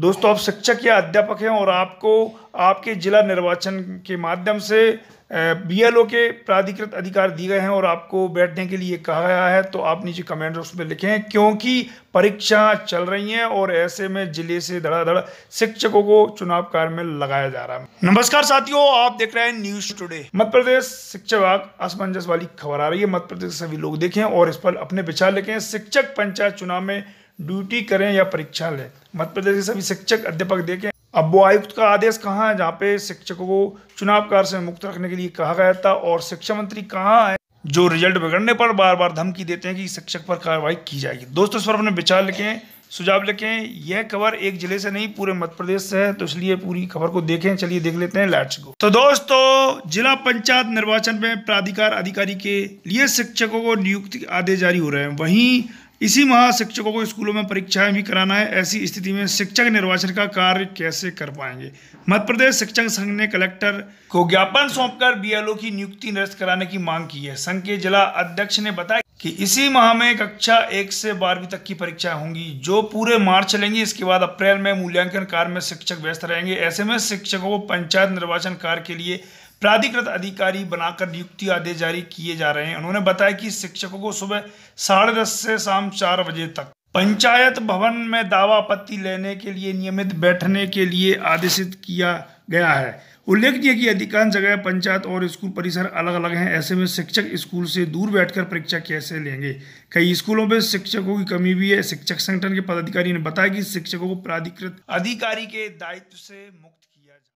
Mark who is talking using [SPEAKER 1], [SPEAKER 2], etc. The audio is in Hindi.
[SPEAKER 1] दोस्तों आप शिक्षक या अध्यापक हैं और आपको आपके जिला निर्वाचन के माध्यम से बीएलओ के प्राधिकृत अधिकार दिए गए हैं और आपको बैठने के लिए कहा गया है तो आप नीचे कमेंट बॉक्स में लिखें क्योंकि परीक्षा चल रही हैं और ऐसे में जिले से धड़ाधड़ शिक्षकों को चुनाव कार्य में लगाया जा रहा है नमस्कार साथियों आप देख रहे हैं न्यूज टुडे मध्य प्रदेश शिक्षा विभाग असमंजस वाली खबर आ रही है मध्य प्रदेश सभी लोग देखें और इस पर अपने विचार लिखें शिक्षक पंचायत चुनाव में ड्यूटी करें या परीक्षा लें मध्य प्रदेश के सभी शिक्षक अध्यापक देखें अब वो आयुक्त का आदेश कहाँ है जहाँ पे शिक्षकों को चुनाव कार्य से मुक्त रखने के लिए कहा गया था और शिक्षा मंत्री कहाँ है जो रिजल्ट बिगड़ने पर बार बार धमकी देते हैं कि शिक्षक पर कार्रवाई की जाएगी दोस्तों स्वर अपने विचार लिखें सुझाव लिखें यह खबर एक जिले से नहीं पूरे मध्य प्रदेश से है तो इसलिए पूरी खबर को देखें चलिए देख लेते हैं लैट्स गो तो दोस्तों जिला पंचायत निर्वाचन में प्राधिकार अधिकारी के लिए शिक्षकों को नियुक्ति आदेश जारी हो रहे हैं वहीं इसी माह शिक्षकों को स्कूलों में परीक्षाएं भी कराना है ऐसी स्थिति में शिक्षक निर्वाचन का कार्य कैसे कर पाएंगे मध्य प्रदेश शिक्षक संघ ने कलेक्टर को ज्ञापन सौंपकर बीएलओ की नियुक्ति निरस्त कराने की मांग की है संघ के जिला अध्यक्ष ने बताया कि इसी माह में कक्षा एक से बारहवीं तक की परीक्षाएं होंगी जो पूरे मार्च चलेंगी इसके बाद अप्रैल में मूल्यांकन कार्य में शिक्षक व्यस्त रहेंगे ऐसे में शिक्षकों को पंचायत निर्वाचन कार्य के लिए प्राधिकृत अधिकारी बनाकर नियुक्ति आदेश जारी किए जा रहे हैं उन्होंने बताया कि शिक्षकों को सुबह साढ़े दस से शाम चार बजे तक पंचायत भवन में दावा आपत्ति लेने के लिए नियमित बैठने के लिए आदेशित किया गया है उल्लेखनीय कि अधिकांश जगह पंचायत और स्कूल परिसर अलग अलग हैं ऐसे में शिक्षक स्कूल से दूर बैठकर परीक्षा कैसे लेंगे कई स्कूलों में शिक्षकों की कमी भी है शिक्षक संगठन के पदाधिकारी ने बताया कि शिक्षकों को प्राधिकृत अधिकारी के दायित्व से मुक्त